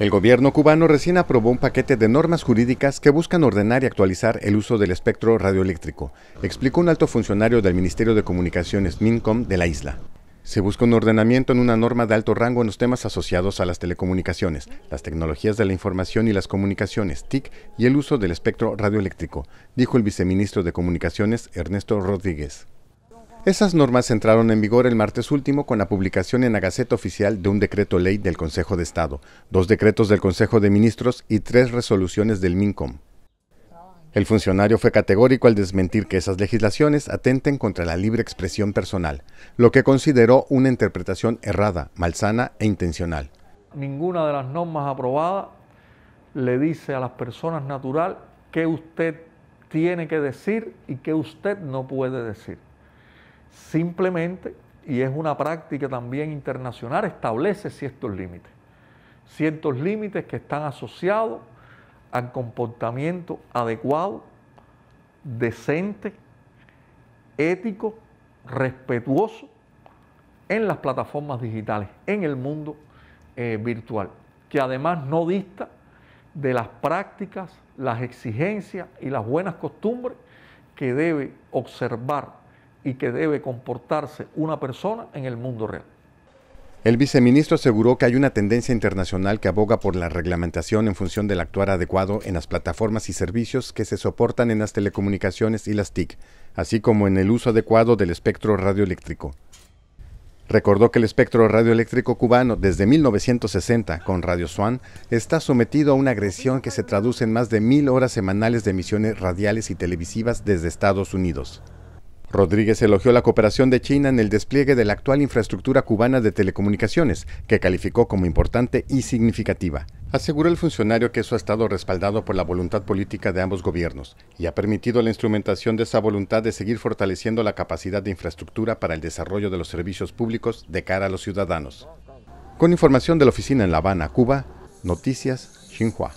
El gobierno cubano recién aprobó un paquete de normas jurídicas que buscan ordenar y actualizar el uso del espectro radioeléctrico, explicó un alto funcionario del Ministerio de Comunicaciones MINCOM de la isla. Se busca un ordenamiento en una norma de alto rango en los temas asociados a las telecomunicaciones, las tecnologías de la información y las comunicaciones, TIC, y el uso del espectro radioeléctrico, dijo el viceministro de Comunicaciones Ernesto Rodríguez. Esas normas entraron en vigor el martes último con la publicación en la Gaceta Oficial de un decreto ley del Consejo de Estado, dos decretos del Consejo de Ministros y tres resoluciones del MINCOM. El funcionario fue categórico al desmentir que esas legislaciones atenten contra la libre expresión personal, lo que consideró una interpretación errada, malsana e intencional. Ninguna de las normas aprobadas le dice a las personas natural qué usted tiene que decir y qué usted no puede decir. Simplemente, y es una práctica también internacional, establece ciertos límites. Ciertos límites que están asociados al comportamiento adecuado, decente, ético, respetuoso en las plataformas digitales, en el mundo eh, virtual, que además no dista de las prácticas, las exigencias y las buenas costumbres que debe observar y que debe comportarse una persona en el mundo real. El viceministro aseguró que hay una tendencia internacional que aboga por la reglamentación en función del actuar adecuado en las plataformas y servicios que se soportan en las telecomunicaciones y las TIC, así como en el uso adecuado del espectro radioeléctrico. Recordó que el espectro radioeléctrico cubano desde 1960 con Radio Swan está sometido a una agresión que se traduce en más de mil horas semanales de emisiones radiales y televisivas desde Estados Unidos. Rodríguez elogió la cooperación de China en el despliegue de la actual infraestructura cubana de telecomunicaciones, que calificó como importante y significativa. Aseguró el funcionario que eso ha estado respaldado por la voluntad política de ambos gobiernos y ha permitido la instrumentación de esa voluntad de seguir fortaleciendo la capacidad de infraestructura para el desarrollo de los servicios públicos de cara a los ciudadanos. Con información de la oficina en La Habana, Cuba, Noticias Xinhua.